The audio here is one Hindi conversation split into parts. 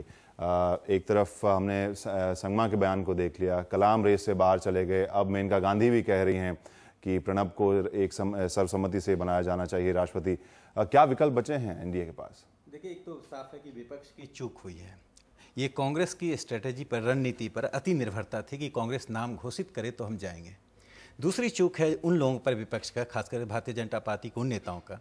एक तरफ हमने संगमा के बयान को देख लिया कलाम रेस से बाहर चले गए अब मेनका गांधी भी कह रही हैं कि प्रणब को एक सर्वसम्मति से बनाया जाना चाहिए राष्ट्रपति क्या विकल्प बचे हैं एनडीए के पास देखिए एक तो साफ है कि विपक्ष की चूक हुई है ये कांग्रेस की स्ट्रेटेजी पर रणनीति पर अति निर्भरता थी कि कांग्रेस नाम घोषित करे तो हम जाएंगे दूसरी चूक है उन लोगों पर विपक्ष का खासकर भारतीय जनता पार्टी के उन नेताओं का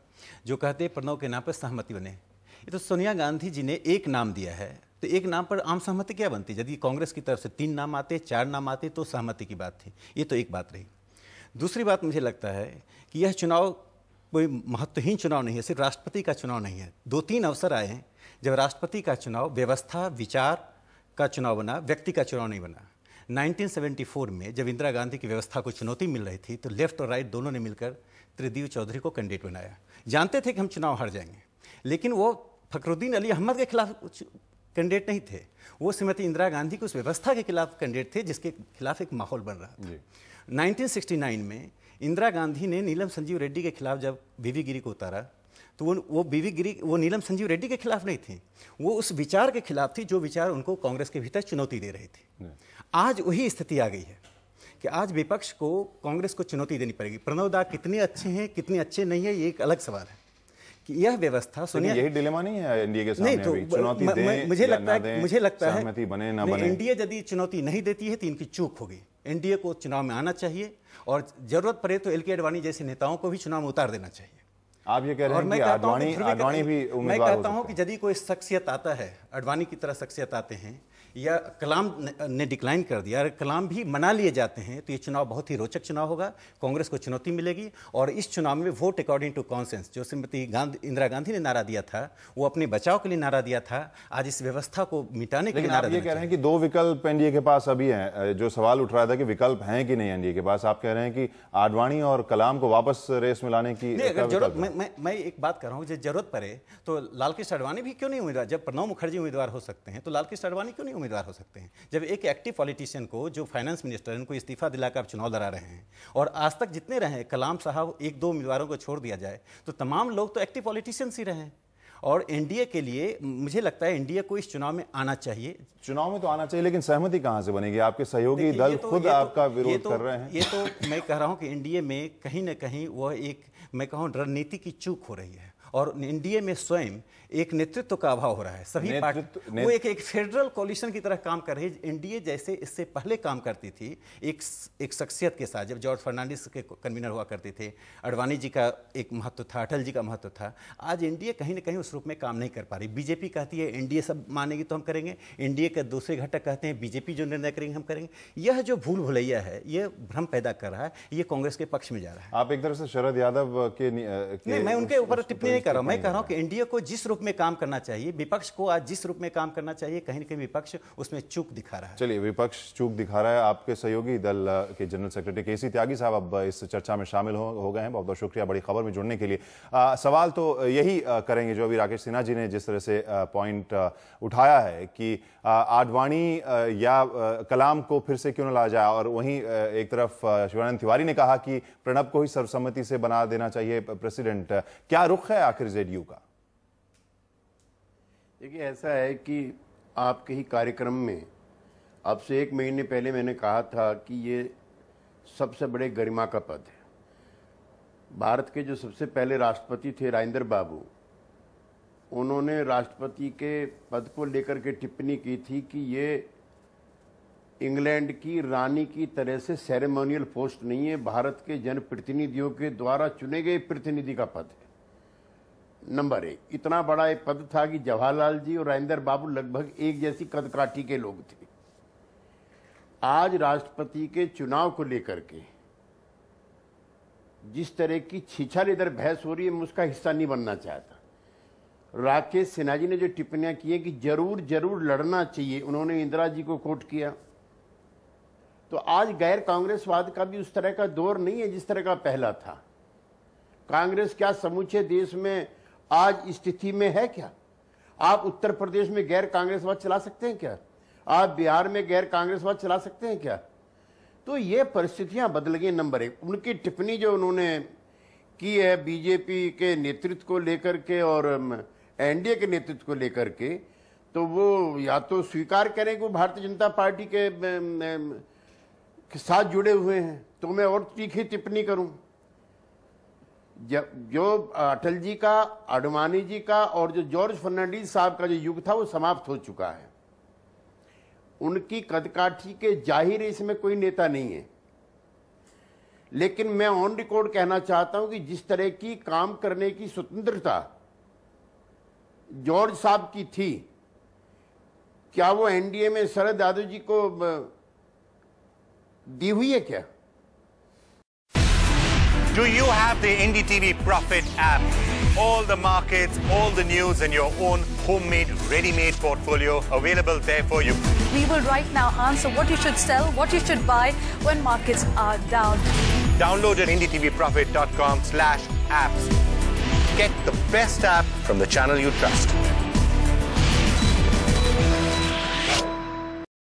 जो कहते प्रणव के नाम पर सहमति बने ये तो सोनिया गांधी जी ने एक नाम दिया है तो एक नाम पर आम सहमति क्या बनती यदि कांग्रेस की तरफ से तीन नाम आते चार नाम आते तो सहमति की बात थी ये तो एक बात रही दूसरी बात मुझे लगता है कि यह चुनाव कोई महत्वहीन चुनाव नहीं है सिर्फ राष्ट्रपति का चुनाव नहीं है दो तीन अवसर आए हैं जब राष्ट्रपति का चुनाव व्यवस्था विचार का चुनाव बना व्यक्ति का चुनाव नहीं बना 1974 में जब इंदिरा गांधी की व्यवस्था को चुनौती मिल रही थी तो लेफ्ट और राइट दोनों ने मिलकर त्रिदेव चौधरी को कैंडिडेट बनाया जानते थे कि हम चुनाव हार जाएंगे लेकिन वो फखरुद्दीन अली अहमद के खिलाफ कुछ कैंडिडेट नहीं थे वो श्रीमती इंदिरा गांधी की उस व्यवस्था के खिलाफ कैंडिडेट थे जिसके खिलाफ एक माहौल बन रहा था नाइनटीन में इंदिरा गांधी ने नीलम संजीव रेड्डी के खिलाफ जब बीवी गिरी को उतारा तो वो वो बीवी गिरी वो नीलम संजीव रेड्डी के खिलाफ नहीं थी वो उस विचार के खिलाफ थी जो विचार उनको कांग्रेस के भीतर चुनौती दे रही थी आज वही स्थिति आ गई है कि आज विपक्ष को कांग्रेस को चुनौती देनी पड़ेगी प्रणव दा कितने अच्छे हैं कितने अच्छे नहीं है ये एक अलग सवाल है कि यह व्यवस्था सुनिए यही डिलेमा नहीं है एनडीए के सामने नहीं, तो, चुनौती दे मुझे लगता है मुझे लगता है सहमति बने ना बने एनडीए यदि चुनौती नहीं देती है तो इनकी चूक होगी एनडीए को चुनाव में आना चाहिए और जरूरत पड़े तो एल के अडवाणी जैसे नेताओं को भी चुनाव में उतार देना चाहिए आप ये कह रहे हैं कि अडवाणी अडवाणी भी मैं कहता हूँ कि यदि कोई शख्सियत आता है अडवाणी की तरह शख्सियत आते हैं या कलाम ने डिक्लाइन कर दिया अगर कलाम भी मना लिए जाते हैं तो ये चुनाव बहुत ही रोचक चुनाव होगा कांग्रेस को चुनौती मिलेगी और इस चुनाव में वोट अकॉर्डिंग टू कॉन्सेंस जो श्रीमती गांधी इंदिरा गांधी ने नारा दिया था वो अपने बचाव के लिए नारा दिया था आज इस व्यवस्था को मिटाने के लिए नारा ये कह रहे हैं कि दो विकल्प एनडीए के पास अभी हैं जो सवाल उठ रहा था कि विकल्प हैं कि नहीं एनडीए के पास आप कह रहे हैं कि आडवाणी और कलाम को वापस रेस में लाने की जरूरत मैं, मैं मैं एक बात कर रहा हूँ जब जरूरत पड़े तो लालकृष्ण आडवाणी भी क्यों नहीं उम्मीदवार जब प्रणव मुखर्जी उम्मीदवार हो सकते हैं तो लालकृष्ण आडवाणी क्यों नहीं उम्मीदवार हो सकते हैं जब एक एक्टिव पॉलिटिशियन को जो फाइनेंस मिनिस्टर उनको इस्तीफा दिलाकर आप चुनाव लड़ा रहे हैं और आज तक जितने रहे कलाम साहब एक दो उम्मीदवारों को छोड़ दिया जाए तो तमाम लोग तो एक्टिव पॉलिटिशियंस ही रहे हैं और एनडीए के लिए मुझे लगता है एनडीए को इस चुनाव में आना चाहिए चुनाव में तो आना चाहिए लेकिन सहमति कहाँ से बनेगी आपके सहयोगी दल तो, खुद तो, आपका विरोध तो, कर रहे हैं ये तो मैं कह रहा हूँ कि एनडीए में कहीं ना कहीं वह एक मैं कहूँ रणनीति की चूक हो रही है और एनडीए में स्वयं एक नेतृत्व का अभाव हो रहा है सभी पार्टी वो एक एक फेडरल कॉलिशन की तरह काम कर रही है एनडीए जैसे इससे पहले काम करती थी एक एक शख्सियत के साथ जब जॉर्ज फर्नांडिस के कन्वीनर हुआ करते थे अडवाणी जी का एक महत्व था अटल जी का महत्व था आज एनडीए कहीं ना कहीं उस रूप में काम नहीं कर पा रही बीजेपी कहती है एनडीए सब मानेगी तो हम करेंगे एनडीए के दूसरे घटक कहते हैं बीजेपी जो निर्णय करेंगे हम करेंगे यह जो भूल भुलैया है ये भ्रम पैदा कर रहा है ये कांग्रेस के पक्ष में जा रहा है आप एक तरह से शरद यादव के, के नहीं, मैं उनके ऊपर टिप्पणी नहीं कर रहा हूँ मैं कह रहा हूँ कि एनडीए को जिस रूप में काम करना चाहिए विपक्ष को आज जिस रूप में काम करना चाहिए कहीं ना कहीं विपक्ष उसमें चूक दिखा रहा है चलिए विपक्ष चूक दिखा रहा है आपके सहयोगी दल के जनरल सेक्रेटरी के त्यागी साहब अब इस चर्चा में शामिल हो, हो गए हैं बहुत बहुत शुक्रिया बड़ी खबर में जुड़ने के लिए आ, सवाल तो यही करेंगे जो अभी राकेश सिन्हा जी ने जिस तरह से पॉइंट उठाया है कि आडवाणी या कलाम को फिर से क्यों ना लाया जाए और वहीं एक तरफ शिवानंद तिवारी ने कहा कि प्रणब को ही सर्वसम्मति से बना देना चाहिए प्रेसिडेंट क्या रुख है आखिर जेडीयू का देखिए ऐसा है कि आपके ही कार्यक्रम में अब से एक महीने पहले मैंने कहा था कि ये सबसे बड़े गरिमा का पद है भारत के जो सबसे पहले राष्ट्रपति थे राजेंद्र बाबू उन्होंने राष्ट्रपति के पद को लेकर के टिप्पणी की थी कि ये इंग्लैंड की रानी की तरह से सेरेमोनियल पोस्ट नहीं है भारत के जनप्रतिनिधियों के द्वारा चुने गए प्रतिनिधि का पद है नंबर एक इतना बड़ा एक पद था कि जवाहरलाल जी और राजेंद्र बाबू लगभग एक जैसी कदकाठी के लोग थे आज राष्ट्रपति के चुनाव को लेकर के जिस तरह की छिछल इधर बहस हो रही है मैं उसका हिस्सा नहीं बनना चाहता राकेश सिन्हा जी ने जो टिप्पणियां की है कि जरूर जरूर लड़ना चाहिए उन्होंने इंदिरा जी को कोट किया तो आज गैर कांग्रेसवाद का भी उस तरह का दौर नहीं है जिस तरह का पहला था कांग्रेस क्या समूचे देश में आज स्थिति में है क्या आप उत्तर प्रदेश में गैर कांग्रेसवाद चला सकते हैं क्या आप बिहार में गैर कांग्रेसवाद चला सकते हैं क्या तो ये परिस्थितियां बदल गई नंबर एक उनकी टिप्पणी जो उन्होंने की है बीजेपी के नेतृत्व को लेकर के और एनडीए के नेतृत्व को लेकर के तो वो या तो स्वीकार करें कि वो भारतीय जनता पार्टी के, के साथ जुड़े हुए हैं तो मैं और तीखी टिप्पणी करूं जो अटल जी का अडवाणी जी का और जो जॉर्ज फर्नांडीज साहब का जो युग था वो समाप्त हो चुका है उनकी कदकाठी के जाहिर इसमें कोई नेता नहीं है लेकिन मैं ऑन रिकॉर्ड कहना चाहता हूं कि जिस तरह की काम करने की स्वतंत्रता जॉर्ज साहब की थी क्या वो एनडीए में शरद यादव जी को दी हुई है क्या Do you have the NDTV Profit app? All the markets, all the news, and your own homemade, ready-made portfolio available there for you. We will right now answer what you should sell, what you should buy when markets are down. Download at ndtvprofitcom slash apps. Get the best app from the channel you trust.